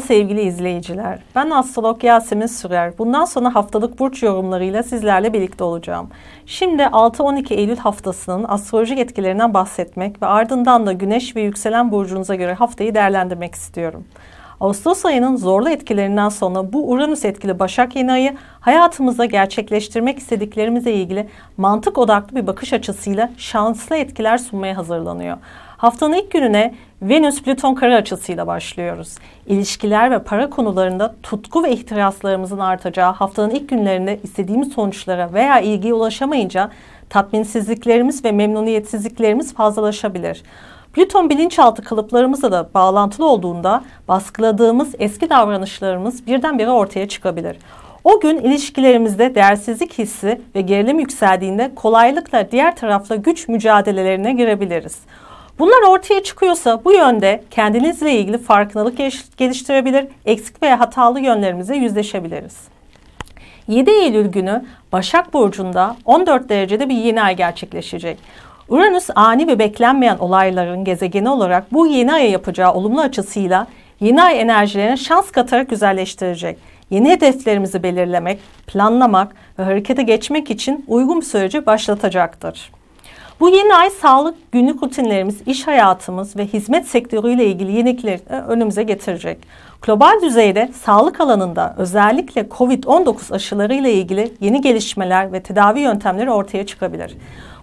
sevgili izleyiciler. Ben astrolog Yasemin Sürer. Bundan sonra haftalık burç yorumlarıyla sizlerle birlikte olacağım. Şimdi 6-12 Eylül haftasının astrolojik etkilerinden bahsetmek ve ardından da güneş ve yükselen burcunuza göre haftayı değerlendirmek istiyorum. Ağustos ayının zorlu etkilerinden sonra bu Uranüs etkili Başak yeni ayı hayatımızda gerçekleştirmek istediklerimize ilgili mantık odaklı bir bakış açısıyla şanslı etkiler sunmaya hazırlanıyor. Haftanın ilk gününe Venüs-Plüton kare açısıyla başlıyoruz. İlişkiler ve para konularında tutku ve ihtiraslarımızın artacağı haftanın ilk günlerinde istediğimiz sonuçlara veya ilgiye ulaşamayınca tatminsizliklerimiz ve memnuniyetsizliklerimiz fazlalaşabilir. Plüton bilinçaltı kalıplarımızla da bağlantılı olduğunda baskıladığımız eski davranışlarımız birdenbire ortaya çıkabilir. O gün ilişkilerimizde değersizlik hissi ve gerilim yükseldiğinde kolaylıkla diğer tarafla güç mücadelelerine girebiliriz. Bunlar ortaya çıkıyorsa bu yönde kendinizle ilgili farkındalık geliştirebilir, eksik veya hatalı yönlerimize yüzleşebiliriz. 7 Eylül günü Başak Burcu'nda 14 derecede bir yeni ay gerçekleşecek. Uranüs ani ve beklenmeyen olayların gezegeni olarak bu yeni aya yapacağı olumlu açısıyla yeni ay enerjilerine şans katarak güzelleştirecek. Yeni hedeflerimizi belirlemek, planlamak ve harekete geçmek için uygun süreci başlatacaktır. Bu yeni ay sağlık günlük rutinlerimiz, iş hayatımız ve hizmet sektörüyle ilgili yenilikleri önümüze getirecek. Global düzeyde sağlık alanında özellikle COVID-19 aşılarıyla ilgili yeni gelişmeler ve tedavi yöntemleri ortaya çıkabilir.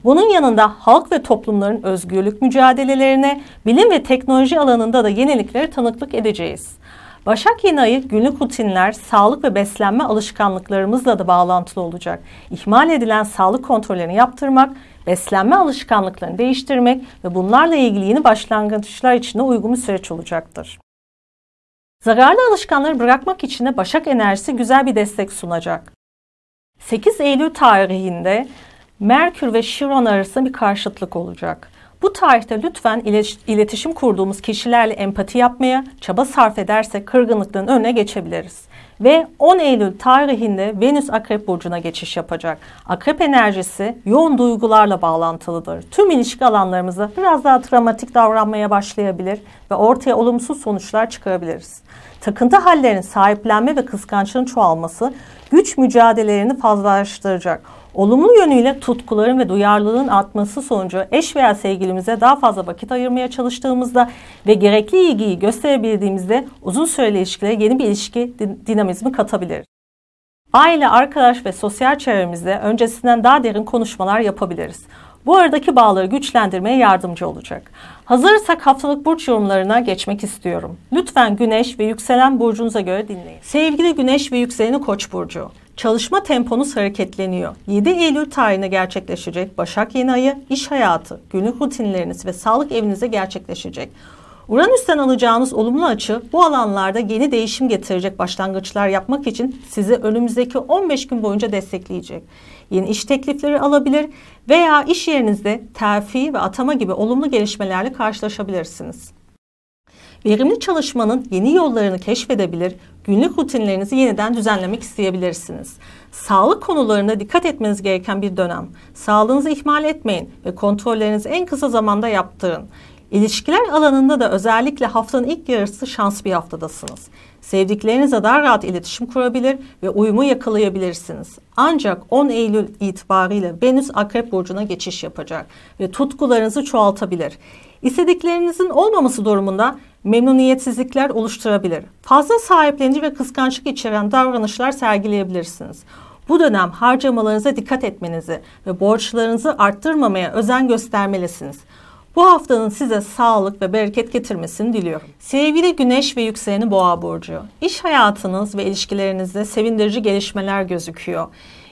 Bunun yanında halk ve toplumların özgürlük mücadelelerine, bilim ve teknoloji alanında da yeniliklere tanıklık edeceğiz. Başak yeni ayı günlük rutinler, sağlık ve beslenme alışkanlıklarımızla da bağlantılı olacak. İhmal edilen sağlık kontrollerini yaptırmak, beslenme alışkanlıklarını değiştirmek ve bunlarla ilgili yeni başlangıçlar de uygun bir süreç olacaktır. Zararlı alışkanları bırakmak için de Başak Enerjisi güzel bir destek sunacak. 8 Eylül tarihinde Merkür ve Şiron arasında bir karşıtlık olacak. Bu tarihte lütfen iletişim kurduğumuz kişilerle empati yapmaya çaba sarf edersek kırgınlıkların önüne geçebiliriz ve 10 Eylül tarihinde Venüs Akrep Burcu'na geçiş yapacak. Akrep enerjisi yoğun duygularla bağlantılıdır. Tüm ilişki alanlarımızda biraz daha dramatik davranmaya başlayabilir ve ortaya olumsuz sonuçlar çıkarabiliriz. Takıntı hallerinin sahiplenme ve kıskançlığın çoğalması güç mücadelelerini fazlalaştıracak Olumlu yönüyle tutkuların ve duyarlılığın artması sonucu eş veya sevgilimize daha fazla vakit ayırmaya çalıştığımızda ve gerekli ilgiyi gösterebildiğimizde uzun süreli ilişkilere yeni bir ilişki dinamizmi katabilir. Aile, arkadaş ve sosyal çevremizde öncesinden daha derin konuşmalar yapabiliriz. Bu aradaki bağları güçlendirmeye yardımcı olacak. Hazırsak haftalık burç yorumlarına geçmek istiyorum. Lütfen Güneş ve yükselen burcunuza göre dinleyin. Sevgili Güneş ve yükseleni Koç burcu. Çalışma temponuz hareketleniyor. 7 Eylül tarihine gerçekleşecek Başak Yeni Ayı iş hayatı, günlük rutinleriniz ve sağlık evinize gerçekleşecek. Uranüs'ten alacağınız olumlu açı bu alanlarda yeni değişim getirecek başlangıçlar yapmak için sizi önümüzdeki 15 gün boyunca destekleyecek. Yeni iş teklifleri alabilir veya iş yerinizde terfi ve atama gibi olumlu gelişmelerle karşılaşabilirsiniz. Verimli çalışmanın yeni yollarını keşfedebilir, günlük rutinlerinizi yeniden düzenlemek isteyebilirsiniz. Sağlık konularında dikkat etmeniz gereken bir dönem. Sağlığınızı ihmal etmeyin ve kontrollerinizi en kısa zamanda yaptırın. İlişkiler alanında da özellikle haftanın ilk yarısı şans bir haftadasınız. Sevdiklerinizle daha rahat iletişim kurabilir ve uyumu yakalayabilirsiniz. Ancak 10 Eylül itibariyle Venüs Akrep Burcu'na geçiş yapacak ve tutkularınızı çoğaltabilir. İstediklerinizin olmaması durumunda memnuniyetsizlikler oluşturabilir. Fazla sahiplenici ve kıskançlık içeren davranışlar sergileyebilirsiniz. Bu dönem harcamalarınıza dikkat etmenizi ve borçlarınızı arttırmamaya özen göstermelisiniz. Bu haftanın size sağlık ve bereket getirmesini diliyorum. Sevgili Güneş ve yükseleni Boğa burcu. iş hayatınız ve ilişkilerinizde sevindirici gelişmeler gözüküyor.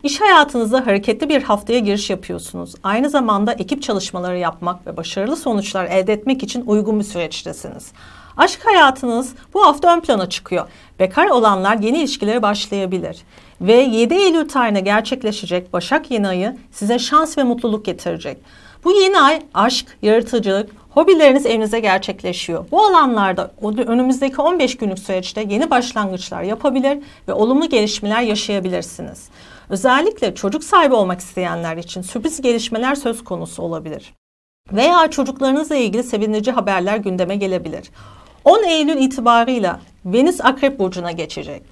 İş hayatınızda hareketli bir haftaya giriş yapıyorsunuz. Aynı zamanda ekip çalışmaları yapmak ve başarılı sonuçlar elde etmek için uygun bir süreçtesiniz. Aşk hayatınız bu hafta ön plana çıkıyor. Bekar olanlar yeni ilişkilere başlayabilir. Ve 7 Eylül tarihinde gerçekleşecek Başak yeni ayı size şans ve mutluluk getirecek. Bu yeni ay aşk, yaratıcılık, hobileriniz evinize gerçekleşiyor. Bu alanlarda önümüzdeki 15 günlük süreçte yeni başlangıçlar yapabilir ve olumlu gelişmeler yaşayabilirsiniz. Özellikle çocuk sahibi olmak isteyenler için sürpriz gelişmeler söz konusu olabilir. Veya çocuklarınızla ilgili sevinici haberler gündeme gelebilir. 10 Eylül itibarıyla Venüs Akrep Burcu'na geçecek.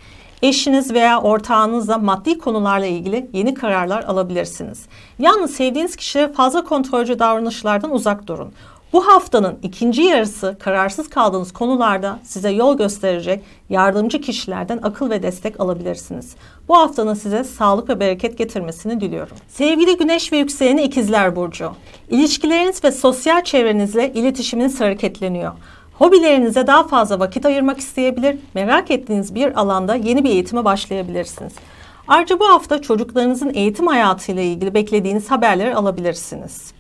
Eşiniz veya ortağınızla maddi konularla ilgili yeni kararlar alabilirsiniz. Yalnız sevdiğiniz kişilere fazla kontrolcü davranışlardan uzak durun. Bu haftanın ikinci yarısı kararsız kaldığınız konularda size yol gösterecek yardımcı kişilerden akıl ve destek alabilirsiniz. Bu haftanın size sağlık ve bereket getirmesini diliyorum. Sevgili Güneş ve Yükseleni İkizler Burcu. ilişkileriniz ve sosyal çevrenizle iletişiminiz hareketleniyor. Hobilerinize daha fazla vakit ayırmak isteyebilir, merak ettiğiniz bir alanda yeni bir eğitime başlayabilirsiniz. Ayrıca bu hafta çocuklarınızın eğitim hayatıyla ilgili beklediğiniz haberleri alabilirsiniz.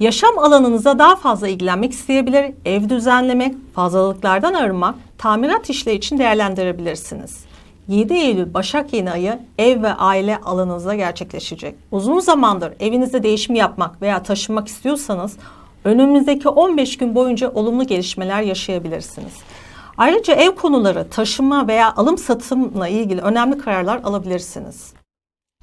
Yaşam alanınıza daha fazla ilgilenmek isteyebilir, ev düzenlemek, fazlalıklardan arınmak, tamirat işleri için değerlendirebilirsiniz. 7 Eylül Başak Yeni Ayı ev ve aile alanınızda gerçekleşecek. Uzun zamandır evinizde değişim yapmak veya taşınmak istiyorsanız önümüzdeki 15 gün boyunca olumlu gelişmeler yaşayabilirsiniz. Ayrıca ev konuları, taşınma veya alım satımla ilgili önemli kararlar alabilirsiniz.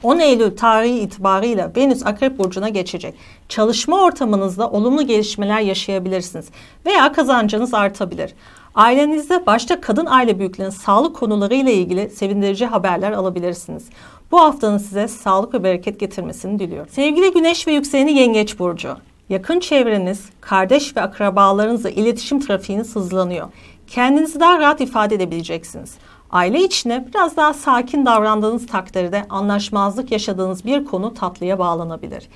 10 Eylül tarihi itibarıyla Venüs Akrep Burcu'na geçecek. Çalışma ortamınızda olumlu gelişmeler yaşayabilirsiniz veya kazancınız artabilir. Ailenizde başta kadın aile büyüklerinin sağlık konuları ile ilgili sevindirici haberler alabilirsiniz. Bu haftanın size sağlık ve bereket getirmesini diliyorum. Sevgili Güneş ve yükseleni Yengeç Burcu. Yakın çevreniz, kardeş ve akrabalarınızla iletişim trafiğiniz hızlanıyor. Kendinizi daha rahat ifade edebileceksiniz. Aile içine biraz daha sakin davrandığınız takdirde anlaşmazlık yaşadığınız bir konu tatlıya bağlanabilir.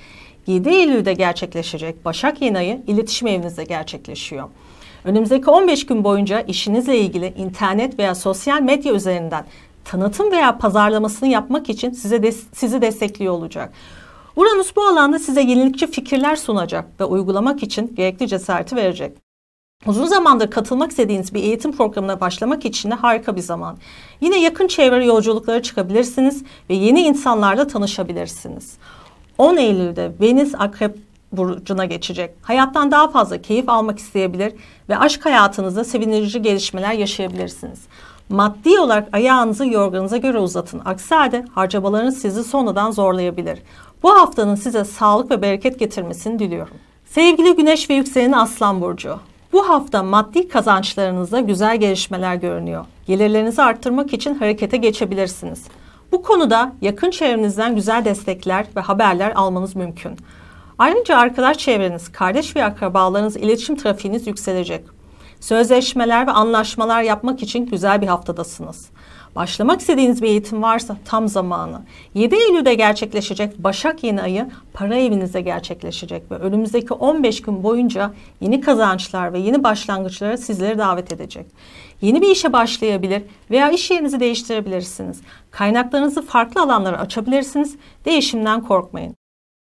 7 Eylül'de gerçekleşecek Başak Yeni Ayı iletişim evinizde gerçekleşiyor. Önümüzdeki 15 gün boyunca işinizle ilgili internet veya sosyal medya üzerinden tanıtım veya pazarlamasını yapmak için size de, sizi destekliyor olacak. Uranüs bu alanda size yenilikçi fikirler sunacak ve uygulamak için gerekli cesareti verecek. Uzun zamandır katılmak istediğiniz bir eğitim programına başlamak için de harika bir zaman. Yine yakın çevre yolculukları çıkabilirsiniz ve yeni insanlarla tanışabilirsiniz. 10 Eylül'de Venüs Akrep burcuna geçecek. Hayattan daha fazla keyif almak isteyebilir ve aşk hayatınızda sevindirici gelişmeler yaşayabilirsiniz. Maddi olarak ayağınızı yorganınıza göre uzatın. Aksi halde harcamalarınız sizi sonradan zorlayabilir. Bu haftanın size sağlık ve bereket getirmesini diliyorum. Sevgili Güneş ve Yükseleni Aslan Burcu, bu hafta maddi kazançlarınızda güzel gelişmeler görünüyor. Gelirlerinizi arttırmak için harekete geçebilirsiniz. Bu konuda yakın çevrenizden güzel destekler ve haberler almanız mümkün. Ayrıca arkadaş çevreniz, kardeş ve akrabalarınız iletişim trafiğiniz yükselecek sözleşmeler ve anlaşmalar yapmak için güzel bir haftadasınız. Başlamak istediğiniz bir eğitim varsa tam zamanı. 7 Eylül'de gerçekleşecek Başak Yeni Ayı para evinizde gerçekleşecek ve önümüzdeki 15 gün boyunca yeni kazançlar ve yeni başlangıçlara sizleri davet edecek. Yeni bir işe başlayabilir veya iş yerinizi değiştirebilirsiniz. Kaynaklarınızı farklı alanlara açabilirsiniz. Değişimden korkmayın.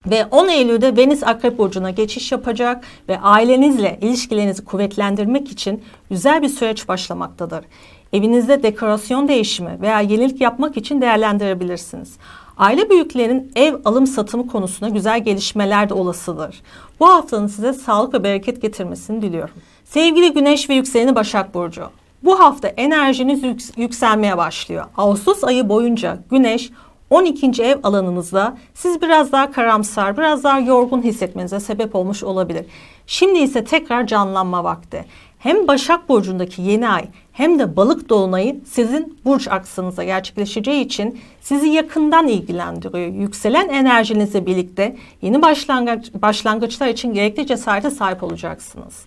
Ve 10 Eylül'de Venüs Akrep Burcu'na geçiş yapacak ve ailenizle ilişkilerinizi kuvvetlendirmek için güzel bir süreç başlamaktadır. Evinizde dekorasyon değişimi veya yenilik yapmak için değerlendirebilirsiniz. Aile büyüklerinin ev alım satımı konusunda güzel gelişmeler de olasıdır. Bu haftanın size sağlık ve bereket getirmesini diliyorum. Sevgili Güneş ve Yükseleni Başak Burcu. Bu hafta enerjiniz yükselmeye başlıyor. Ağustos ayı boyunca Güneş 12. ev alanınızda siz biraz daha karamsar, biraz daha yorgun hissetmenize sebep olmuş olabilir. Şimdi ise tekrar canlanma vakti. Hem Başak Burcu'ndaki yeni ay hem de balık dolunayı sizin burç aksınıza gerçekleşeceği için sizi yakından ilgilendiriyor. Yükselen enerjinizle birlikte yeni başlangıç, başlangıçlar için gerekli cesarete sahip olacaksınız.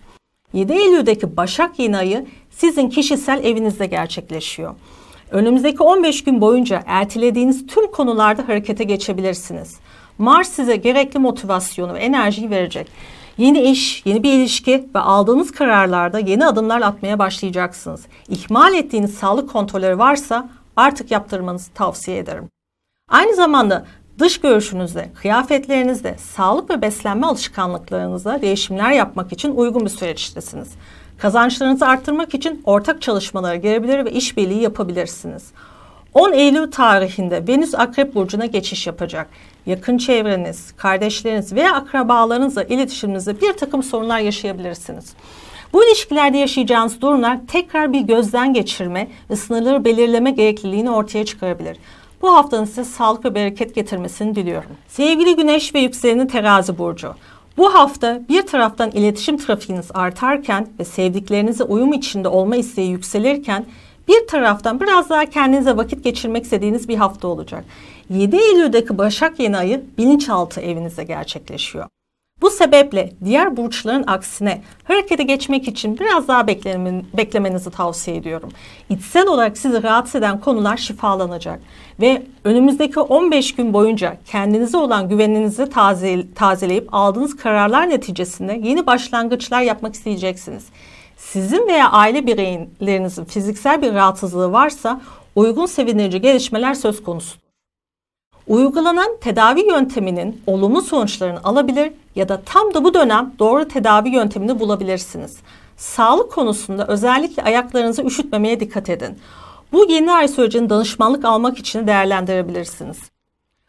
7 Eylül'deki Başak yeni ayı sizin kişisel evinizde gerçekleşiyor. Önümüzdeki 15 gün boyunca ertelediğiniz tüm konularda harekete geçebilirsiniz. Mars size gerekli motivasyonu ve enerjiyi verecek. Yeni iş, yeni bir ilişki ve aldığınız kararlarda yeni adımlar atmaya başlayacaksınız. İhmal ettiğiniz sağlık kontrolleri varsa artık yaptırmanızı tavsiye ederim. Aynı zamanda dış görüşünüzde, kıyafetlerinizde, sağlık ve beslenme alışkanlıklarınızda değişimler yapmak için uygun bir süreçtesiniz. Kazançlarınızı arttırmak için ortak çalışmalara girebilir ve işbirliği yapabilirsiniz. 10 Eylül tarihinde Venüs Akrep Burcu'na geçiş yapacak. Yakın çevreniz, kardeşleriniz veya akrabalarınızla iletişiminizde bir takım sorunlar yaşayabilirsiniz. Bu ilişkilerde yaşayacağınız durumlar tekrar bir gözden geçirme ve sınırları belirleme gerekliliğini ortaya çıkarabilir. Bu haftanın size sağlık ve bereket getirmesini diliyorum. Sevgili Güneş ve Yükseleni Terazi Burcu. Bu hafta bir taraftan iletişim trafiğiniz artarken ve sevdiklerinize uyum içinde olma isteği yükselirken bir taraftan biraz daha kendinize vakit geçirmek istediğiniz bir hafta olacak. 7 Eylül'deki Başak yeni ayı bilinçaltı evinize gerçekleşiyor. Bu sebeple diğer burçların aksine harekete geçmek için biraz daha beklemen, beklemenizi tavsiye ediyorum. İçsel olarak sizi rahatsız eden konular şifalanacak ve önümüzdeki 15 gün boyunca kendinize olan güveninizi taze, tazeleyip aldığınız kararlar neticesinde yeni başlangıçlar yapmak isteyeceksiniz. Sizin veya aile bireylerinizin fiziksel bir rahatsızlığı varsa uygun sevindirici gelişmeler söz konusu uygulanan tedavi yönteminin olumlu sonuçlarını alabilir ya da tam da bu dönem doğru tedavi yöntemini bulabilirsiniz. Sağlık konusunda özellikle ayaklarınızı üşütmemeye dikkat edin. Bu yeni ay sürecini danışmanlık almak için değerlendirebilirsiniz.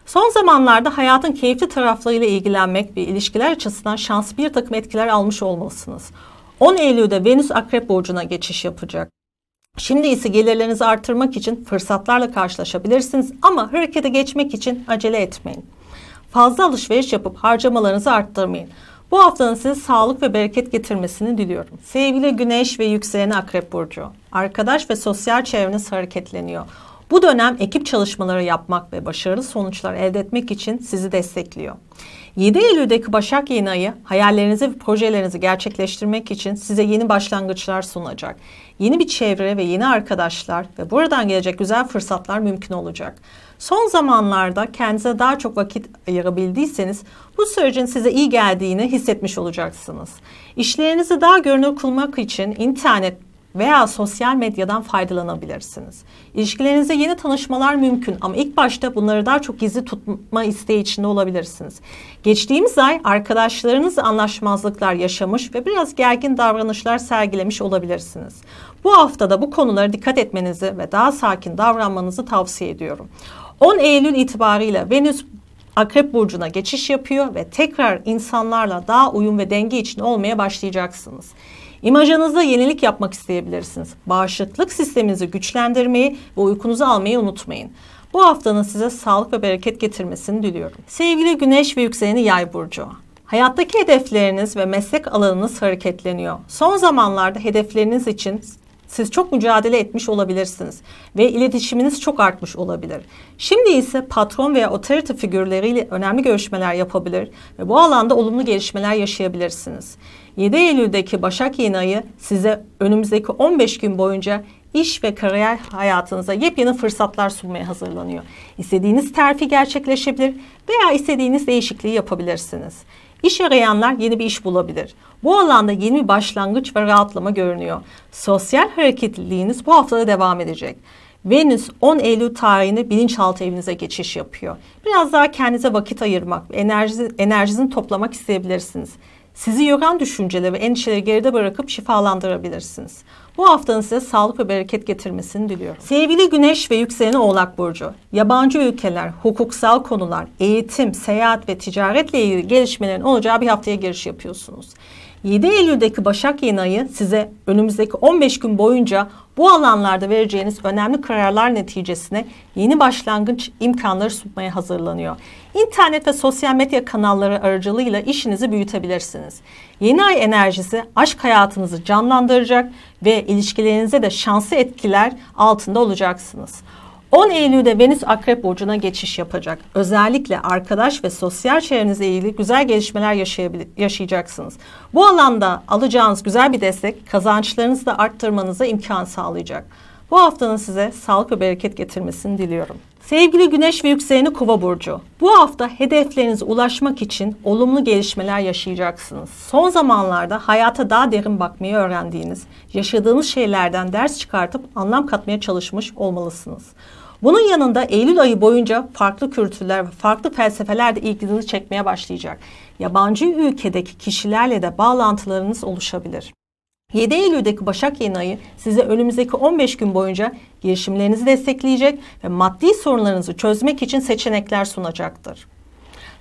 Son zamanlarda hayatın keyifli taraflarıyla ilgilenmek ve ilişkiler açısından şanslı bir takım etkiler almış olmalısınız. 10 Eylül'de Venüs Akrep Burcu'na geçiş yapacak. Şimdi ise gelirlerinizi artırmak için fırsatlarla karşılaşabilirsiniz ama harekete geçmek için acele etmeyin. Fazla alışveriş yapıp harcamalarınızı arttırmayın. Bu haftanın size sağlık ve bereket getirmesini diliyorum. Sevgili Güneş ve yükseleni Akrep Burcu. Arkadaş ve sosyal çevreniz hareketleniyor. Bu dönem ekip çalışmaları yapmak ve başarılı sonuçlar elde etmek için sizi destekliyor. 7 Eylül'deki Başak Yeni Ayı hayallerinizi ve projelerinizi gerçekleştirmek için size yeni başlangıçlar sunacak. Yeni bir çevre ve yeni arkadaşlar ve buradan gelecek güzel fırsatlar mümkün olacak. Son zamanlarda kendinize daha çok vakit ayırabildiyseniz bu sürecin size iyi geldiğini hissetmiş olacaksınız. İşlerinizi daha görünür kılmak için internet, veya sosyal medyadan faydalanabilirsiniz. İlişkilerinize yeni tanışmalar mümkün ama ilk başta bunları daha çok gizli tutma isteği içinde olabilirsiniz. Geçtiğimiz ay arkadaşlarınızla anlaşmazlıklar yaşamış ve biraz gergin davranışlar sergilemiş olabilirsiniz. Bu haftada bu konulara dikkat etmenizi ve daha sakin davranmanızı tavsiye ediyorum. 10 Eylül itibariyle Venüs Akrep burcuna geçiş yapıyor ve tekrar insanlarla daha uyum ve denge içinde olmaya başlayacaksınız. İmajınızda yenilik yapmak isteyebilirsiniz. Bağışıklık sisteminizi güçlendirmeyi ve uykunuzu almayı unutmayın. Bu haftanın size sağlık ve bereket getirmesini diliyorum. Sevgili Güneş ve Yükseleni Yay burcu. Hayattaki hedefleriniz ve meslek alanınız hareketleniyor. Son zamanlarda hedefleriniz için siz çok mücadele etmiş olabilirsiniz ve iletişiminiz çok artmış olabilir. Şimdi ise patron veya otorite figürleriyle önemli görüşmeler yapabilir ve bu alanda olumlu gelişmeler yaşayabilirsiniz. 7 Eylül'deki Başak Yeni ayı size önümüzdeki 15 gün boyunca iş ve kariyer hayatınıza yepyeni fırsatlar sunmaya hazırlanıyor. İstediğiniz terfi gerçekleşebilir veya istediğiniz değişikliği yapabilirsiniz. İş arayanlar yeni bir iş bulabilir. Bu alanda yeni bir başlangıç ve rahatlama görünüyor. Sosyal hareketliliğiniz bu haftada devam edecek. Venüs 10 Eylül tarihinde bilinçaltı evinize geçiş yapıyor. Biraz daha kendinize vakit ayırmak, enerjinizi, enerjinizi toplamak isteyebilirsiniz. Sizi yoran düşünceleri ve endişeleri geride bırakıp şifalandırabilirsiniz. Bu haftanın size sağlık ve bereket getirmesini diliyorum. Sevgili Güneş ve Yükseleni Oğlak Burcu, yabancı ülkeler, hukuksal konular, eğitim, seyahat ve ticaretle ilgili gelişmelerin olacağı bir haftaya giriş yapıyorsunuz. 7 Eylül'deki Başak Yeni Ayı size önümüzdeki 15 gün boyunca bu alanlarda vereceğiniz önemli kararlar neticesine yeni başlangıç imkanları sunmaya hazırlanıyor. İnternet ve sosyal medya kanalları aracılığıyla işinizi büyütebilirsiniz. Yeni ay enerjisi aşk hayatınızı canlandıracak ve ilişkilerinize de şanslı etkiler altında olacaksınız. 10 Eylül'de Venüs Akrep Burcu'na geçiş yapacak. Özellikle arkadaş ve sosyal çevrenize ilgili güzel gelişmeler yaşayacaksınız. Bu alanda alacağınız güzel bir destek kazançlarınızı da arttırmanıza imkan sağlayacak. Bu haftanın size sağlık ve bereket getirmesini diliyorum. Sevgili Güneş ve Yükseleni Kova Burcu. Bu hafta hedeflerinize ulaşmak için olumlu gelişmeler yaşayacaksınız. Son zamanlarda hayata daha derin bakmayı öğrendiğiniz, yaşadığınız şeylerden ders çıkartıp anlam katmaya çalışmış olmalısınız. Bunun yanında Eylül ayı boyunca farklı kültürler ve farklı felsefeler de ilginizi çekmeye başlayacak. Yabancı ülkedeki kişilerle de bağlantılarınız oluşabilir. 7 Eylül'deki Başak Yeni ayı size önümüzdeki 15 gün boyunca girişimlerinizi destekleyecek ve maddi sorunlarınızı çözmek için seçenekler sunacaktır.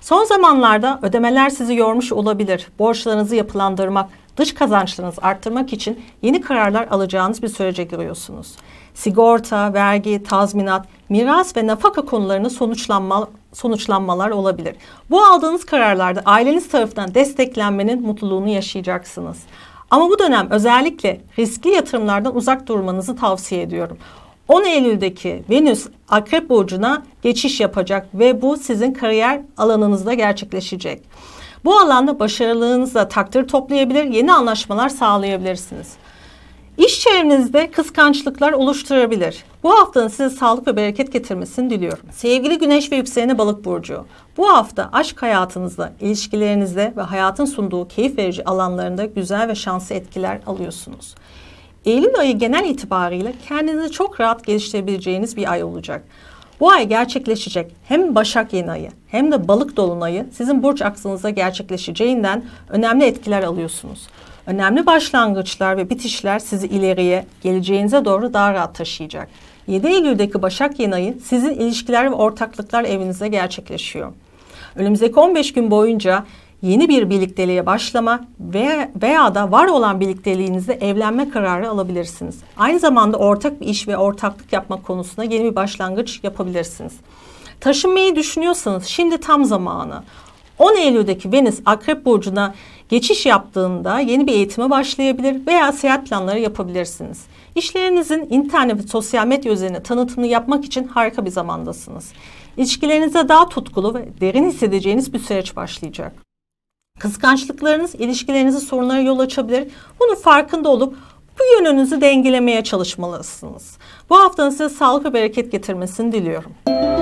Son zamanlarda ödemeler sizi yormuş olabilir. Borçlarınızı yapılandırmak, dış kazançlarınızı arttırmak için yeni kararlar alacağınız bir sürece giriyorsunuz sigorta, vergi, tazminat, miras ve nafaka konularını sonuçlanma, sonuçlanmalar olabilir. Bu aldığınız kararlarda aileniz tarafından desteklenmenin mutluluğunu yaşayacaksınız. Ama bu dönem özellikle riskli yatırımlardan uzak durmanızı tavsiye ediyorum. 10 Eylül'deki Venüs Akrep Burcu'na geçiş yapacak ve bu sizin kariyer alanınızda gerçekleşecek. Bu alanda başarılığınızla takdir toplayabilir, yeni anlaşmalar sağlayabilirsiniz. İş çevrenizde kıskançlıklar oluşturabilir. Bu haftanın size sağlık ve bereket getirmesini diliyorum. Sevgili Güneş ve Yükseleni Balık Burcu, bu hafta aşk hayatınızda, ilişkilerinizde ve hayatın sunduğu keyif verici alanlarında güzel ve şanslı etkiler alıyorsunuz. Eylül ayı genel itibarıyla kendinizi çok rahat geliştirebileceğiniz bir ay olacak. Bu ay gerçekleşecek hem Başak yeni ayı hem de Balık dolunayı sizin burç aksınıza gerçekleşeceğinden önemli etkiler alıyorsunuz. Önemli başlangıçlar ve bitişler sizi ileriye, geleceğinize doğru daha rahat taşıyacak. 7 Eylül'deki Başak Yeni sizin ilişkiler ve ortaklıklar evinizde gerçekleşiyor. Önümüzdeki 15 gün boyunca yeni bir birlikteliğe başlama veya, veya da var olan birlikteliğinizde evlenme kararı alabilirsiniz. Aynı zamanda ortak bir iş ve ortaklık yapma konusunda yeni bir başlangıç yapabilirsiniz. Taşınmayı düşünüyorsanız şimdi tam zamanı. 10 Eylül'deki Venüs Akrep Burcu'na Geçiş yaptığında yeni bir eğitime başlayabilir veya seyahat planları yapabilirsiniz. İşlerinizin internet ve sosyal medya üzerine tanıtımını yapmak için harika bir zamandasınız. İlişkilerinize daha tutkulu ve derin hissedeceğiniz bir süreç başlayacak. Kıskançlıklarınız ilişkilerinizi sorunlara yol açabilir. Bunun farkında olup bu yönünüzü dengelemeye çalışmalısınız. Bu haftanın size sağlık ve bereket getirmesini diliyorum.